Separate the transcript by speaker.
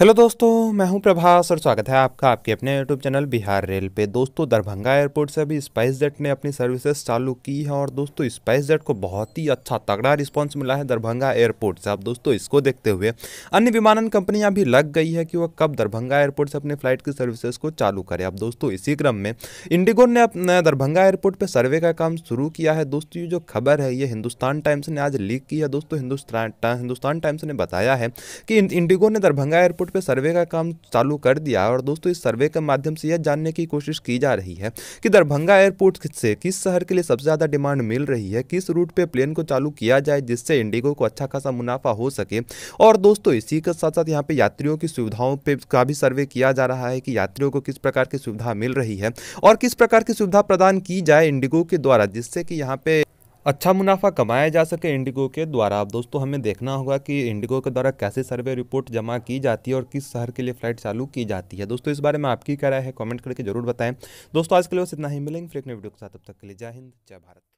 Speaker 1: hello दोस्तों मैं हूं प्रभास और स्वागत है आपका आपके अपने यूट्यूब चैनल बिहार रेल पे दोस्तों दरभंगा एयरपोर्ट से अभी स्पाइस जेट ने अपनी सर्विसेज चालू की है और दोस्तों स्पाइस जेट को बहुत ही अच्छा तगड़ा रिस्पांस मिला है दरभंगा एयरपोर्ट से अब दोस्तों इसको देखते हुए अन्य विमानन कंपनियाँ भी लग गई है कि वह कब दरभंगा एयरपोर्ट से अपनी फ्लाइट की सर्विसेज को चालू करें अब दोस्तों इसी क्रम में इंडिगो ने अपने दरभंगा एयरपोर्ट पर सर्वे का काम शुरू किया है दोस्तों ये जो खबर है ये हिंदुस्तान टाइम्स ने आज लीक की है दोस्तों हिंदुस्तान हिंदुस्तान टाइम्स ने बताया है कि इंडिगो ने दरभंगा एयरपोर्ट रूट पे सर्वे का काम चालू कर दिया और दोस्तों इस सर्वे के माध्यम से यह जानने की कोशिश की जा रही है कि दरभंगा एयरपोर्ट से किस शहर के लिए सबसे ज़्यादा डिमांड मिल रही है किस रूट पर प्लेन को चालू किया जाए जिससे इंडिगो को अच्छा खासा मुनाफा हो सके और दोस्तों इसी के साथ साथ यहाँ पर यात्रियों की सुविधाओं पर का भी सर्वे किया जा रहा है कि यात्रियों को किस प्रकार की सुविधा मिल रही है और किस प्रकार की सुविधा प्रदान की जाए इंडिगो के द्वारा जिससे कि यहाँ पे अच्छा मुनाफा कमाया जा सके इंडिगो के द्वारा अब दोस्तों हमें देखना होगा कि इंडिगो के द्वारा कैसे सर्वे रिपोर्ट जमा की जाती है और किस शहर के लिए फ्लाइट चालू की जाती है दोस्तों इस बारे में आपकी क्या राय है कमेंट करके जरूर बताएं दोस्तों आज के लिए बस इतना ही मिलेंगे फिर अपने वीडियो के साथ अब तक के लिए जय हिंद जय भारत